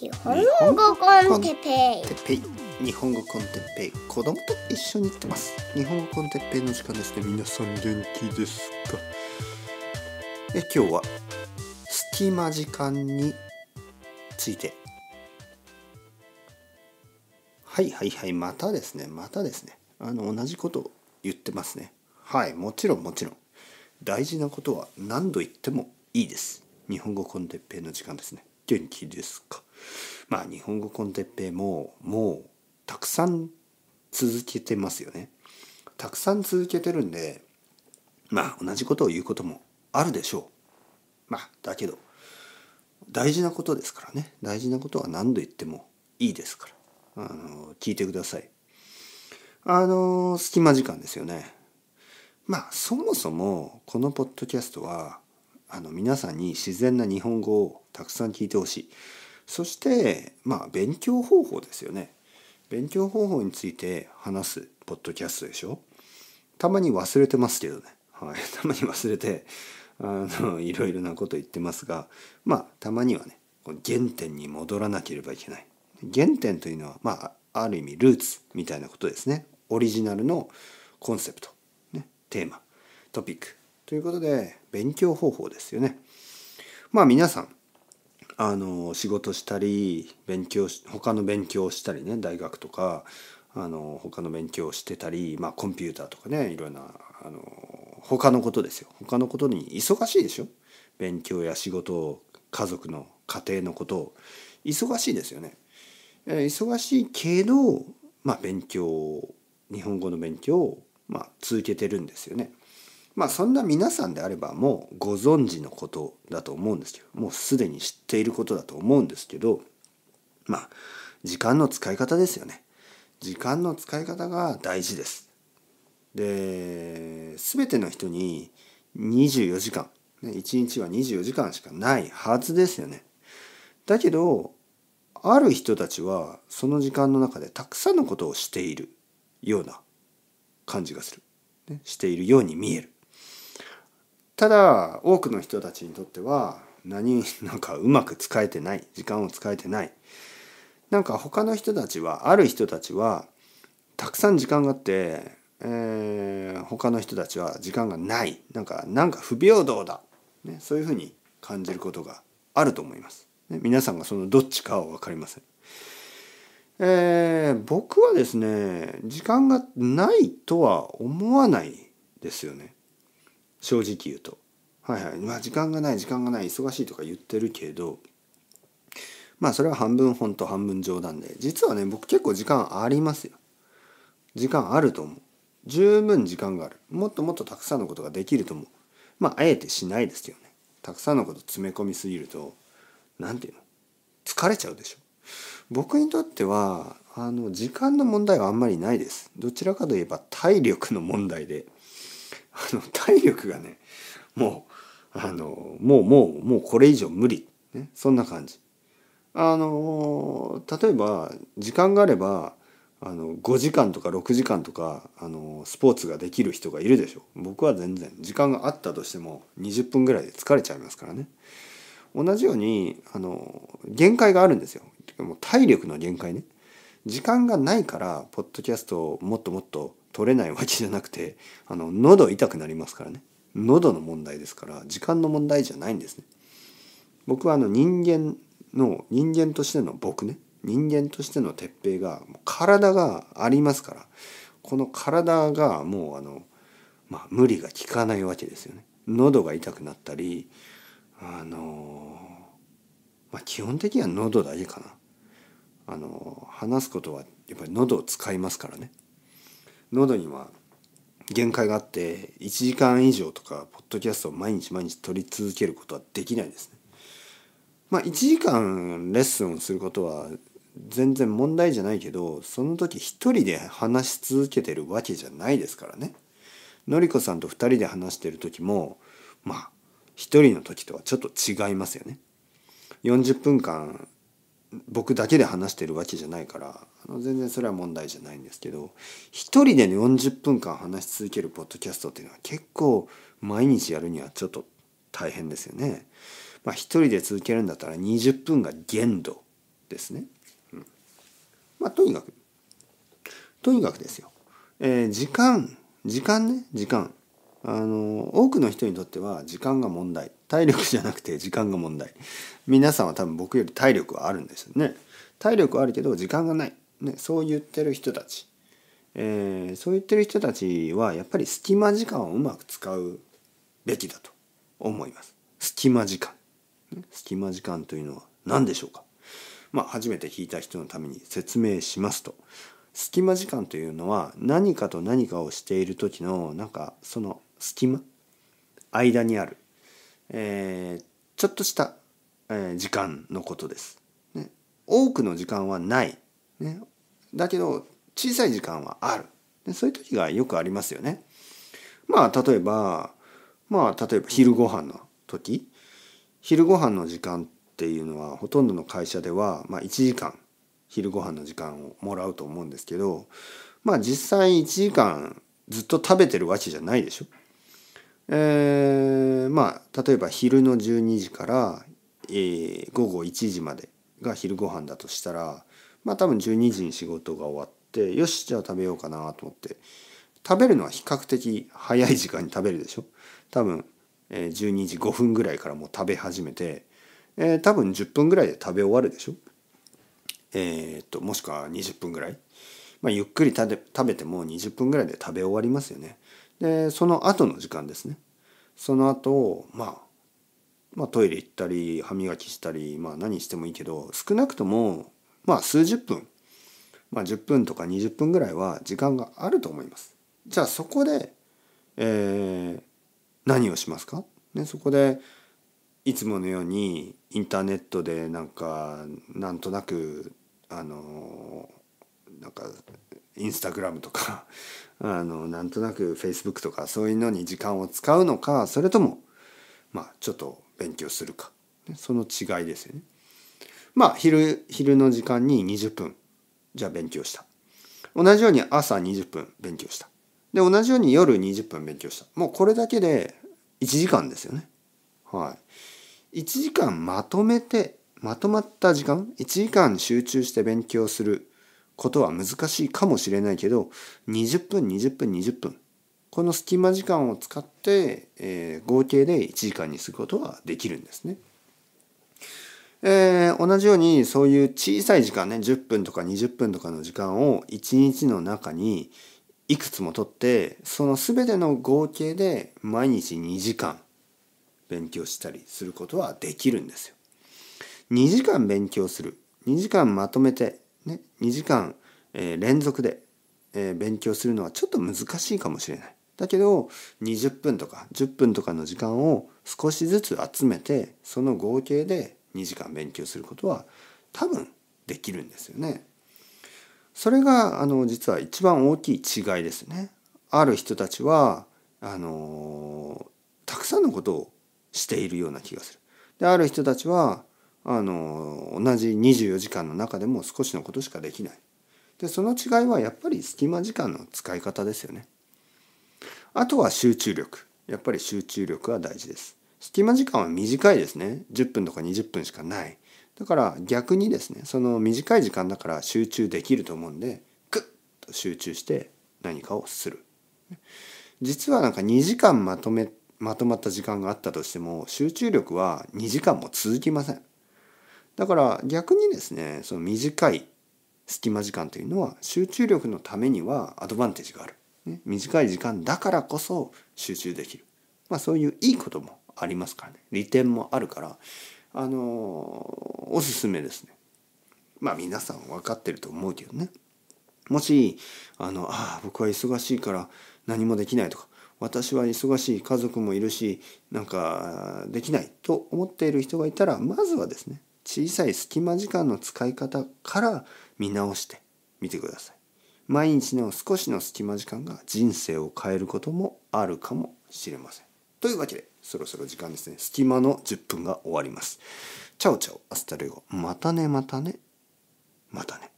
日本語コンテッペイ日本語コンテッペイ子供と一緒に行ってます日本語コンテッペイの時間ですね皆さん元気ですかえ今日は隙間時間についてはいはいはいまたですねまたですねあの同じこと言ってますねはいもちろんもちろん大事なことは何度言ってもいいです日本語コンテッペイの時間ですね元気ですか。まあ日本語コンテッペももうたくさん続けてますよね。たくさん続けてるんでまあ同じことを言うこともあるでしょう。まあだけど大事なことですからね大事なことは何度言ってもいいですからあの聞いてください。あの隙間時間ですよね。まあそもそもこのポッドキャストはあの皆さんに自然な日本語をたくさん聞いてほしいそしてまあ勉強方法ですよね勉強方法について話すポッドキャストでしょたまに忘れてますけどね、はい、たまに忘れてあのいろいろなこと言ってますがまあたまにはね原点に戻らなければいけない原点というのはまあある意味ルーツみたいなことですねオリジナルのコンセプト、ね、テーマトピックということで勉強方法ですよね。まあ皆さんあの仕事したり勉強し、他の勉強をしたりね大学とかあの他の勉強をしてたり、まあ、コンピューターとかねいろんなあの他のことですよ他のことに忙しいでしょ勉強や仕事家族の家庭のことを。忙しいですよね。忙しいけど、まあ、勉強日本語の勉強を、まあ、続けてるんですよね。まあそんな皆さんであればもうご存知のことだと思うんですけどもうすでに知っていることだと思うんですけどまあ時間の使い方ですよね。時間の使い方が大事です。で全ての人に24時間、ね、1日は24時間しかないはずですよね。だけどある人たちはその時間の中でたくさんのことをしているような感じがする。ね、しているように見える。ただ多くの人たちにとっては何 なんかうまく使えてない時間を使えてないなんか他の人たちはある人たちはたくさん時間があって、えー、他の人たちは時間がないなんかなんか不平等だ、ね、そういうふうに感じることがあると思います、ね、皆さんがそのどっちかは分かりませんえー、僕はですね時間がないとは思わないですよね正直言うと。はいはい。まあ時間がない時間がない忙しいとか言ってるけどまあそれは半分本当半分冗談で実はね僕結構時間ありますよ。時間あると思う。十分時間がある。もっともっとたくさんのことができると思う。まああえてしないですけどね。たくさんのこと詰め込みすぎるとなんていうの疲れちゃうでしょ。僕にとってはあの時間の問題はあんまりないです。どちらかといえば体力の問題で。の体力がねもうあのもうもうもうこれ以上無理、ね、そんな感じ。あの例えば時間があればあの5時間とか6時間とかあのスポーツができる人がいるでしょ僕は全然時間があったとしても20分ぐらいで疲れちゃいますからね同じようにあの限界があるんですよもう体力の限界ね時間がないからポッドキャストをもっともっと取れないわけじゃなくてあの喉痛くなりますからね喉の問題ですから時間の問題じゃないんですね。僕はあの人間の人間としての僕ね人間としての鉄平が体がありますからこの体がもうあの、まあ、無理が効かないわけですよね。喉が痛くなったりあのまあ基本的には喉だけかな。あの話すことはやっぱり喉を使いますからね。喉には限界があって1時間以上とかポッドキャストを毎日毎日撮り続けることはできないですね。まあ1時間レッスンをすることは全然問題じゃないけどその時一人で話し続けてるわけじゃないですからね。のりこさんと2人で話してる時もまあ1人の時とはちょっと違いますよね。40分間僕だけで話してるわけじゃないからあの全然それは問題じゃないんですけど一人でね40分間話し続けるポッドキャストっていうのは結構毎日やるにはちょっと大変ですよね。まあ一人で続けるんだったら20分が限度ですね。うん、まあとにかくとにかくですよ。えー、時間時間ね時間。あの多くの人にとっては時間が問題。体力じゃなくて時間が問題皆さんは多分僕より体力はあるんですよね体力はあるけど時間がない、ね、そう言ってる人たち、えー、そう言ってる人たちはやっぱり隙間時間をうまく使うべきだと思います隙間時間隙間時間というのは何でしょうかまあ初めて聞いた人のために説明しますと隙間時間というのは何かと何かをしている時のなんかその隙間間にあるえー、ちょっとした、えー、時間のことです、ね。多くの時間はない。ね、だけど小さい時間はある。でそういう時がよくありますよね。まあ例えばまあ例えば昼ご飯の時昼ご飯の時間っていうのはほとんどの会社では、まあ、1時間昼ご飯の時間をもらうと思うんですけどまあ実際1時間ずっと食べてるわけじゃないでしょ。えー、まあ例えば昼の12時から、えー、午後1時までが昼ご飯だとしたらまあ多分12時に仕事が終わってよしじゃあ食べようかなと思って食べるのは比較的早い時間に食べるでしょ多分、えー、12時5分ぐらいからもう食べ始めて、えー、多分10分ぐらいで食べ終わるでしょえー、っともしくは20分ぐらい、まあ、ゆっくり食べても20分ぐらいで食べ終わりますよね。でその後の時間ですねその後、まあ、まあトイレ行ったり歯磨きしたり、まあ、何してもいいけど少なくとも、まあ、数十分、まあ、10分とか20分ぐらいは時間があると思います。じゃあそこで、えー、何をしますか、ね、そこでいつものようにインターネットでなんかなんとなくあのーなんかインスタグラムとか あのなんとなくフェイスブックとかそういうのに時間を使うのかそれともまあちょっと勉強するか、その違いですよね。まあ昼昼の時間に20分じゃあ勉強した同じように朝20分勉強したで同じように夜20分勉強したもうこれだけで1時間ですよね。はい、1時間まとめてまとまった時間1時間集中して勉強することは難しいかもしれないけど20分20分20分この隙間時間を使って、えー、合計で1時間にすることはできるんですね。えー、同じようにそういう小さい時間ね10分とか20分とかの時間を1日の中にいくつも取ってその全ての合計で毎日2時間勉強したりすることはできるんですよ。2時間勉強する2時間まとめてね、2時間、えー、連続で、えー、勉強するのはちょっと難しいかもしれない。だけど20分とか10分とかの時間を少しずつ集めてその合計で2時間勉強することは多分できるんですよね。それがあの実は一番大きい違いですね。ある人たちはあのたくさんのことをしているような気がする。である人たちはあの同じ24時間の中でも少しのことしかできないでその違いはやっぱり隙間時間の使い方ですよねあとは集中力やっぱり集中力は大事です隙間時間は短いですね10分とか20分しかないだから逆にですねその短い時間だから集中できると思うんでグッと集中して何かをする実はなんか2時間まとめまとまった時間があったとしても集中力は2時間も続きませんだから逆にですねその短い隙間時間というのは集中力のためにはアドバンテージがある、ね、短い時間だからこそ集中できる、まあ、そういういいこともありますからね利点もあるからあのー、おすすめですねまあ皆さん分かってると思うけどねもしあのあ僕は忙しいから何もできないとか私は忙しい家族もいるしなんかできないと思っている人がいたらまずはですね小さい隙間時間の使い方から見直してみてください。毎日の少しの隙間時間が人生を変えることもあるかもしれません。というわけで、そろそろ時間ですね。隙間の10分が終わります。チャオチャオ、アスタルエゴ。またね、またね、またね。